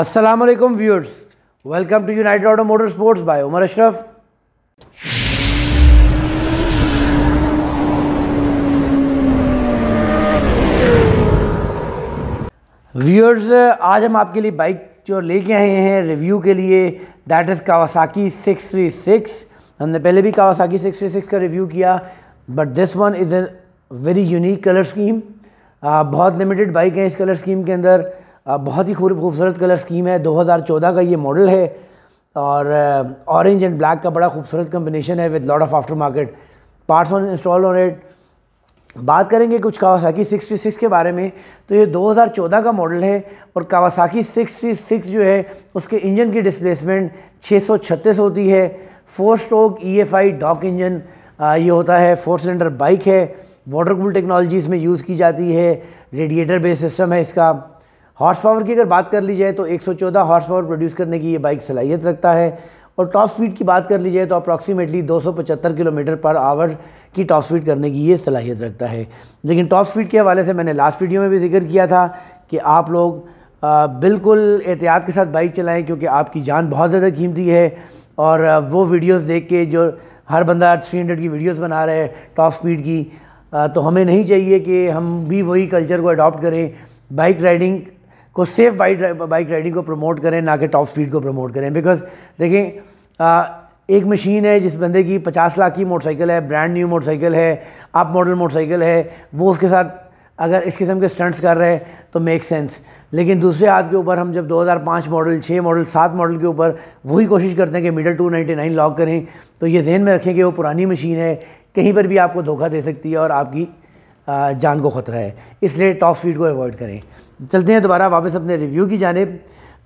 अस्सलाम वालेकुम viewers welcome to United Auto Motor Sports by Umar Ashraf viewers आज हम आपके लिए बाइक जो लेके आए हैं रिव्यू के लिए दैट इज़ कावासाकी 636 हमने पहले भी कावासाकी 636 का रिव्यू किया but this one is a very unique colour scheme बहुत लिमिटेड बाइक है इस कलर स्कीम के अंदर बहुत ही खूब खूबसूरत कलर स्कीम है 2014 का ये मॉडल है और ऑरेंज एंड ब्लैक का बड़ा खूबसूरत कम्बिनेशन है with lot of after market parts on install on it बात करेंगे कुछ कावासाकी 66 के बारे में तो ये 2014 का मॉडल है और कावासाकी 66 जो है उसके इंजन की डिस्प्लेसमेंट छः होती है फोर स्ट्रोक ई डॉक इंजन ये होता है फोर सिलेंडर बाइक है वाटर कूल टेक्नोलॉजी इसमें यूज़ की जाती है रेडिएटर बेस सिस्टम है इसका हॉर्स पावर की अगर बात कर ली जाए तो 114 हॉर्स पावर प्रोड्यूस करने की ये बाइक सलाहियत रखता है और टॉप स्पीड की बात कर ली जाए तो अप्रॉक्सीमेटली 275 किलोमीटर पर आवर की टॉप स्पीड करने की ये सलाहियत रखता है लेकिन टॉप स्पीड के हवाले से मैंने लास्ट वीडियो में भी जिक्र किया था कि आप लोग बिल्कुल एहतियात के साथ बाइक चलाएँ क्योंकि आपकी जान बहुत ज़्यादा कीमती है और वो वीडियोज़ देख के जो हर बंदा हंड्रेड की वीडियोज़ बना रहे हैं टॉप स्पीड की तो हमें नहीं चाहिए कि हम भी वही कल्चर को अडॉप्ट करें बाइक राइडिंग को सेफ बाइक बाइक राइडिंग को प्रमोट करें ना कि टॉप स्पीड को प्रमोट करें बिकॉज देखें एक मशीन है जिस बंदे की 50 लाख की मोटरसाइकिल है ब्रांड न्यू मोटरसाइकिल है अप मॉडल मोटरसाइकिल है वो उसके साथ अगर इस किस्म के स्टंट्स कर रहे हैं तो मेक सेंस लेकिन दूसरे हाथ के ऊपर हम जब 2005 मॉडल 6 मॉडल 7 मॉडल के ऊपर वही कोशिश करते हैं कि मिडल 299 लॉक करें तो ये जहन में रखें कि वो पुरानी मशीन है कहीं पर भी आपको धोखा दे सकती है और आपकी जान को ख़तरा है इसलिए टॉप स्पीड को अवॉइड करें चलते हैं दोबारा वापस अपने रिव्यू की जानेब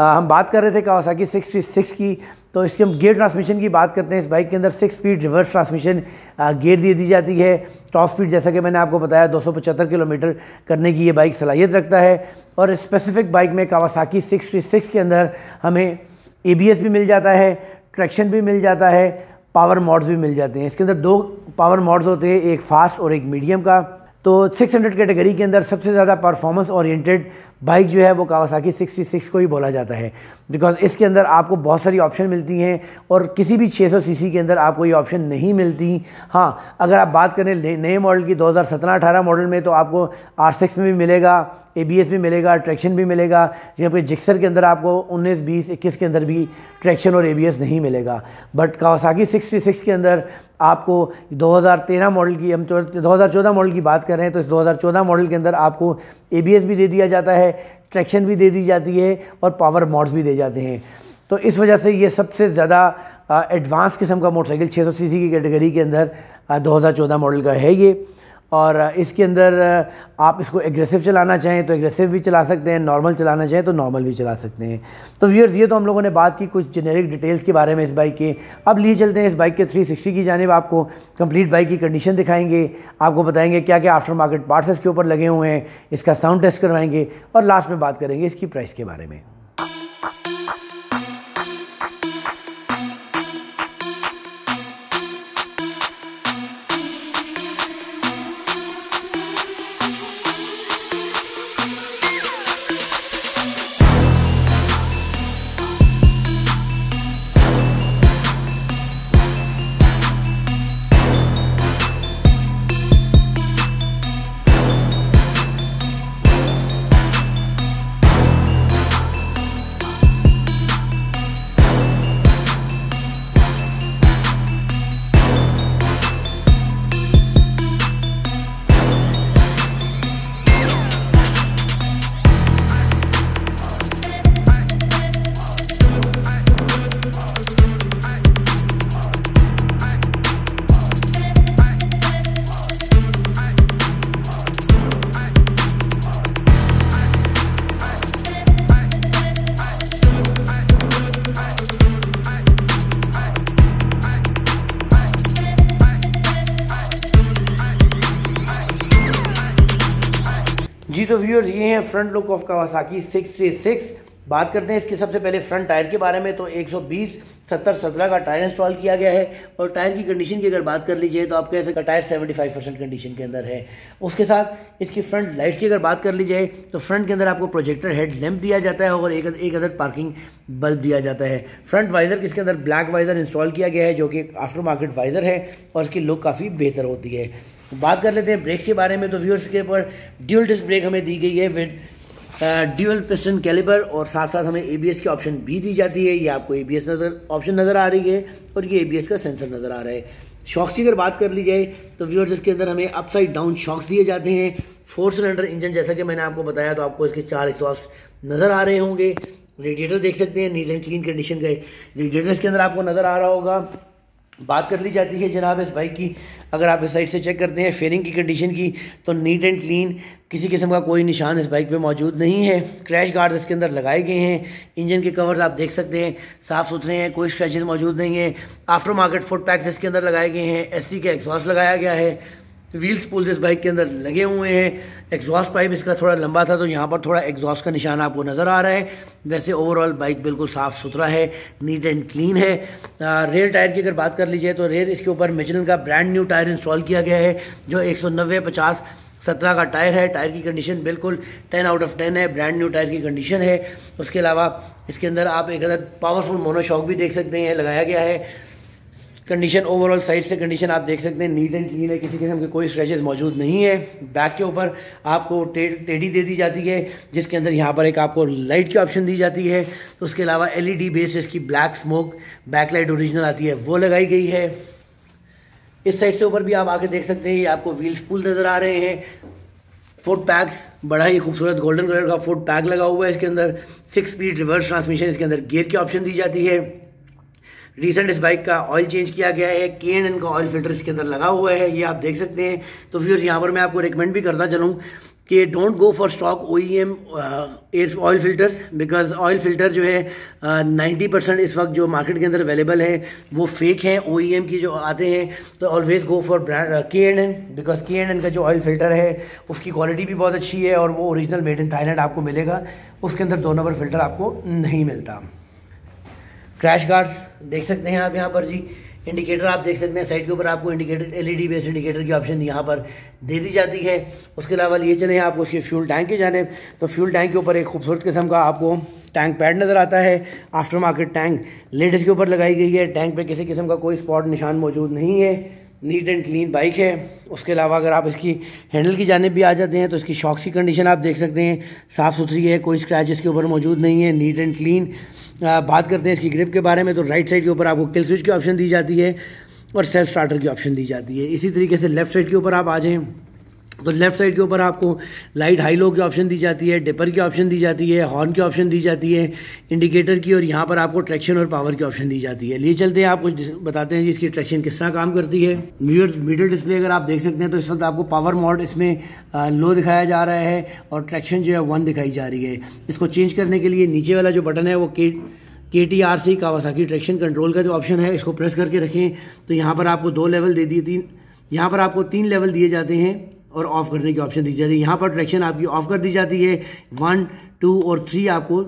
हम बात कर रहे थे कावासाकी सिक्स सिक्स की तो इसके हम गेयर ट्रांसमिशन की बात करते हैं इस बाइक के अंदर six speed reverse transmission gear दे दी जाती है टॉप स्पीड जैसा कि मैंने आपको बताया 275 किलोमीटर करने की ये बाइक सलाहियत रखता है और स्पेसिफिक बाइक में कावासाकी सिक्स सिक्स के अंदर हमें ए भी मिल जाता है ट्रैक्शन भी मिल जाता है पावर मॉड्स भी मिल जाते हैं इसके अंदर दो पावर मॉड्स होते हैं एक फास्ट और एक मीडियम का तो 600 कैटेगरी के अंदर सबसे ज़्यादा परफॉर्मेंस ओरिएंटेड बाइक जो है वो कावासाकी 66 को ही बोला जाता है बिकॉज इसके अंदर आपको बहुत सारी ऑप्शन मिलती हैं और किसी भी 600 सीसी के अंदर आपको ये ऑप्शन नहीं मिलती हाँ अगर आप बात करें नए मॉडल की 2017-18 मॉडल में तो आपको आर सिक्स में भी मिलेगा ए भी मिलेगा ट्रैक्शन भी मिलेगा जबकि जिक्सर के अंदर आपको उन्नीस बीस इक्कीस के अंदर भी ट्रैक्शन और ए नहीं मिलेगा बट कावासाकी सिक्सटी के अंदर आपको 2013 मॉडल की हम 2014 मॉडल की बात कर रहे हैं तो इस 2014 मॉडल के अंदर आपको ए भी दे दिया जाता है ट्रैक्शन भी दे दी जाती है और पावर मॉड्स भी दे जाते हैं तो इस वजह से ये सबसे ज़्यादा एडवांस किस्म का मोटरसाइकिल 600 सीसी की कैटेगरी के अंदर 2014 मॉडल का है ये और इसके अंदर आप इसको एग्रेसिव चलाना चाहें तो एग्रेसिव भी चला सकते हैं नॉर्मल चलाना चाहें तो नॉर्मल भी चला सकते हैं तो व्यूअर्स ये तो हम लोगों ने बात की कुछ जेनेरिक डिटेल्स के बारे में इस बाइक के अब लिए चलते हैं इस बाइक के 360 की जानब आपको कंप्लीट बाइक की कंडीशन दिखाएंगे आपको बताएंगे क्या क्या आफ्टर मार्केट पार्ट्स इसके ऊपर लगे हुए हैं इसका साउंड टेस्ट करवाएंगे और लास्ट में बात करेंगे इसकी प्राइस के बारे में जी तो व्यूअर्स ये हैं front look of Kawasaki six बात करते हैं इसके सबसे पहले फ्रंट टायर के बारे में तो 120 सत्तर सत्रह का टायर इंस्टॉल किया गया है और टायर की कंडीशन की अगर बात कर लीजिए तो आप कह सकते tyre seventy five percent condition के अंदर है उसके साथ इसकी फ्रंट लाइट्स की अगर बात कर ली जाए तो फ्रंट के अंदर आपको प्रोजेक्टर हेड लैम्प दिया जाता है और एक एक अदर पार्किंग बल्ब दिया जाता है फ्रंट वाइज़र किसके अंदर ब्लैक वाइज़र इंस्टॉल किया गया है जो कि आफ्टर मार्केट वाइज़र है और इसकी लुक काफ़ी बेहतर होती है बात कर लेते हैं ब्रेक्स के बारे में तो व्यूअर्स के ऊपर ड्यूल डिस्क ब्रेक हमें दी गई है विद ड्यूअल पिस्टन कैलिबर और साथ साथ हमें एबीएस की ऑप्शन भी दी जाती है ये आपको एबीएस नज़र ऑप्शन नज़र आ रही है और ये एबीएस का सेंसर नज़र आ रहा है शॉक्स की अगर बात कर ली जाए तो व्यूअर्स इसके अंदर हमें अपसाइड डाउन शॉक्स दिए जाते हैं फोर सिलेंडर इंजन जैसा कि मैंने आपको बताया तो आपको इसके चार एग्जॉस्ट नज़र आ रहे होंगे रेडिएटर देख सकते हैं नीट एंड क्लीन कंडीशन का रेडिएटर इसके अंदर आपको नज़र आ रहा होगा बात कर ली जाती है जनाब इस बाइक की अगर आप इस साइड से चेक करते हैं फेयरिंग की कंडीशन की तो नीट एंड क्लीन किसी किस्म का कोई निशान इस बाइक पे मौजूद नहीं है क्रैश गार्ड्स इसके अंदर लगाए गए हैं इंजन के कवर्स आप देख सकते हैं साफ़ सुथरे हैं कोई स्क्रैचेस मौजूद नहीं है आफ्टर मार्केट फुट पैक्स इसके अंदर लगाए गए हैं एस के एग्जॉस्ट लगाया गया है व्हील्स पुल्स इस बाइक के अंदर लगे हुए हैं एग्जॉस्ट पाइप इसका थोड़ा लंबा था तो यहाँ पर थोड़ा एग्जॉस्ट का निशान आपको नज़र आ रहा है वैसे ओवरऑल बाइक बिल्कुल साफ़ सुथरा है नीट एंड क्लीन है रेयर टायर की अगर बात कर लीजिए तो रेयर इसके ऊपर मिचलन का ब्रांड न्यू टायर इंस्टॉल किया गया है जो एक सौ नब्बे पचास सत्रह का टायर है टायर की कंडीशन बिल्कुल टेन आउट ऑफ टेन है ब्रांड न्यू टायर की कंडीशन है उसके अलावा इसके अंदर आप एक अदर पावरफुल मोनोशॉक भी देख सकते हैं लगाया गया है कंडीशन ओवरऑल साइड से कंडीशन आप देख सकते हैं नीट एंड क्लीन है किसी किस्म के कोई स्क्रैचेस मौजूद नहीं है बैक के ऊपर आपको टे, टेडी दे दी जाती है जिसके अंदर यहाँ पर एक आपको लाइट की ऑप्शन दी जाती है तो उसके अलावा एलईडी बेस्ड इसकी black smoke back light original आती है वो लगाई गई है इस साइड से ऊपर भी आप आके देख सकते हैं ये आपको व्हील्स पुल नज़र आ रहे हैं फुट पैक्स बड़ा ही खूबसूरत गोल्डन कलर का फुट पैक लगा हुआ है इसके अंदर सिक्स स्पीड रिवर्स ट्रांसमिशन इसके अंदर गियर की ऑप्शन दी जाती है रिसेंट इस बाइक का ऑयल चेंज किया गया है के एंड एन का ऑयल फिल्टर इसके अंदर लगा हुआ है ये आप देख सकते हैं तो फिर यहाँ पर मैं आपको रिकमेंड भी करता चलूँ कि don't go for stock O E M air oil filters because oil filter जो है नाइन्टी uh, परसेंट इस वक्त जो मार्केट के अंदर अवेलेबल है वो फेक हैं ओ ई एम की जो आते हैं तो always go for brand K and N because K and N का जो ऑयल फिल्टर है उसकी क्वालिटी भी बहुत अच्छी है और वो ओरिजिनल मेड इन थाईलैंड आपको मिलेगा उसके अंदर दो नंबर फिल्टर आपको नहीं मिलता क्रैश गार्ड्स देख सकते हैं आप यहाँ पर जी इंडिकेटर आप देख सकते हैं साइड के ऊपर आपको इंडिकेटर एलईडी बेस इंडिकेटर की ऑप्शन यहाँ पर दे दी जाती है उसके अलावा ये चले आपको उसके फ्यूल टैंक की जाने तो फ्यूल टैंक के ऊपर एक खूबसूरत किस्म का आपको टैंक पैड नज़र आता है आफ्टर मार्केट टैंक लेडीज़ के ऊपर लगाई गई है टैंक पर किसी किस्म का कोई स्पॉट निशान मौजूद नहीं है नीट एंड क्लीन बाइक है उसके अलावा अगर आप इसकी हैंडल की जानब भी आ जाते हैं तो इसकी शॉक्स की कंडीशन आप देख सकते हैं साफ़ सुथरी है कोई स्क्रैच के ऊपर मौजूद नहीं है नीट एंड क्लीन बात करते हैं इसकी ग्रिप के बारे में तो राइट साइड के ऊपर आपको किल स्विच की ऑप्शन दी जाती है और सेल्फ स्टार्टर की ऑप्शन दी जाती है इसी तरीके से लेफ्ट साइड के ऊपर आप आ जाएँ तो लेफ्ट साइड के ऊपर आपको लाइट हाई लो की ऑप्शन दी जाती है डिपर की ऑप्शन दी जाती है हॉर्न की ऑप्शन दी जाती है इंडिकेटर की और यहाँ पर आपको ट्रैक्शन और पावर की ऑप्शन दी जाती है लिए चलते हैं आप कुछ बताते हैं कि इसकी ट्रैक्शन किस तरह काम करती है मीटर मीटर डिस्प्ले अगर आप देख सकते हैं तो इस वक्त आपको पावर मॉड इसमें लो दिखाया जा रहा है और ट्रैक्शन जो है वन दिखाई जा रही है इसको चेंज करने के लिए नीचे वाला जो बटन है वो के K T R C Kawasaki traction control का जो ऑप्शन है इसको प्रेस करके रखें तो यहाँ पर आपको दो लेवल दे दिए तीन यहाँ पर आपको तीन लेवल दिए जाते हैं और ऑफ़ करने की ऑप्शन दी जाती है यहाँ पर ट्रैक्शन आपकी ऑफ़ कर दी जाती है वन टू और थ्री आपको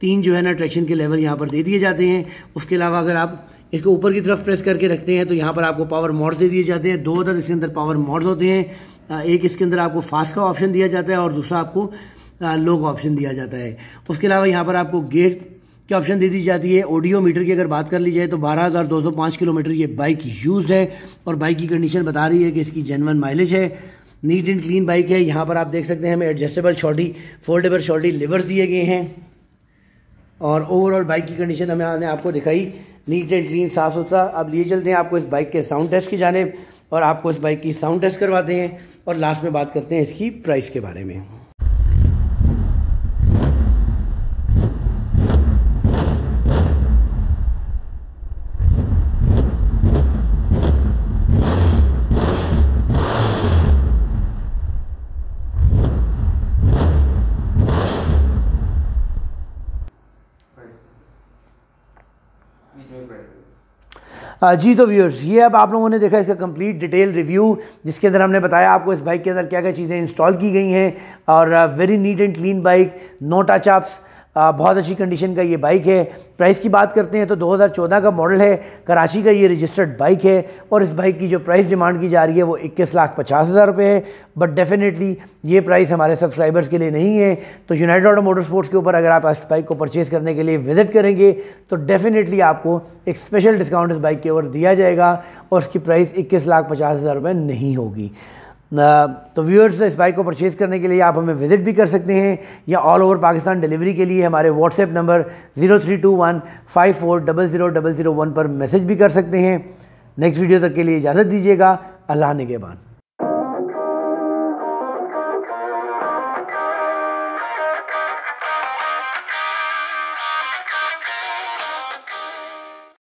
तीन जो है ना ट्रैक्शन के लेवल यहाँ पर दे दिए जाते हैं उसके अलावा अगर आप इसको ऊपर की तरफ प्रेस करके रखते हैं तो यहाँ पर आपको पावर मोड्स दे दिए जाते हैं दो अदर इसके अंदर पावर मोड्स होते हैं एक इसके अंदर आपको फास्ट का ऑप्शन दिया जाता है और दूसरा आपको लो का ऑप्शन दिया जाता है उसके अलावा यहाँ पर आपको गेट की ऑप्शन दे दी जाती है ऑडियो मीटर की अगर बात कर ली जाए तो 12,205 किलोमीटर ये बाइक यूज़ है और बाइक की कंडीशन बता रही है कि इसकी जेनवन माइलेज है नीट एंड क्लीन बाइक है यहाँ पर आप देख सकते हैं हमें adjustable shorty foldable shorty levers दिए गए हैं और ओवरऑल बाइक की कंडीशन हमें हमने आपको दिखाई नीट एंड क्लीन साफ सुथरा अब लिए चलते हैं आपको इस बाइक के साउंड टेस्ट की जाने और आपको इस बाइक की साउंड टेस्ट करवाते हैं और लास्ट में बात करते हैं इसकी प्राइस के बारे में Uh, जी तो व्यूअर्स ये अब आप लोगों ने देखा इसका कंप्लीट डिटेल रिव्यू जिसके अंदर हमने बताया आपको इस बाइक के अंदर क्या क्या चीज़ें इंस्टॉल की गई हैं और very neat and clean bike नोटा चाप्स आ, बहुत अच्छी कंडीशन का ये बाइक है प्राइस की बात करते हैं तो 2014 का मॉडल है कराची का ये रजिस्टर्ड बाइक है और इस बाइक की जो प्राइस डिमांड की जा रही है वो इक्कीस लाख पचास हज़ार रुपये है बट डेफिनेटली ये प्राइस हमारे सब्सक्राइबर्स के लिए नहीं है तो यूनाइटेड ऑटो मोटर स्पोर्ट्स के ऊपर अगर आप इस बाइक को परचेज़ करने के लिए विज़िट करेंगे तो डेफिनेटली आपको एक स्पेशल डिस्काउंट इस बाइक के ऊपर दिया जाएगा और उसकी प्राइस इक्कीस लाख पचास हज़ार रुपये नहीं होगी तो व्यूअर्स इस बाइक को परचेज़ करने के लिए आप हमें विज़िट भी कर सकते हैं या ऑल ओवर पाकिस्तान डिलीवरी के लिए हमारे WhatsApp number zero three two one five four double zero double zero one पर मैसेज भी कर सकते हैं नेक्स्ट वीडियो तक के लिए इजाज़त दीजिएगा अल्लाह ने के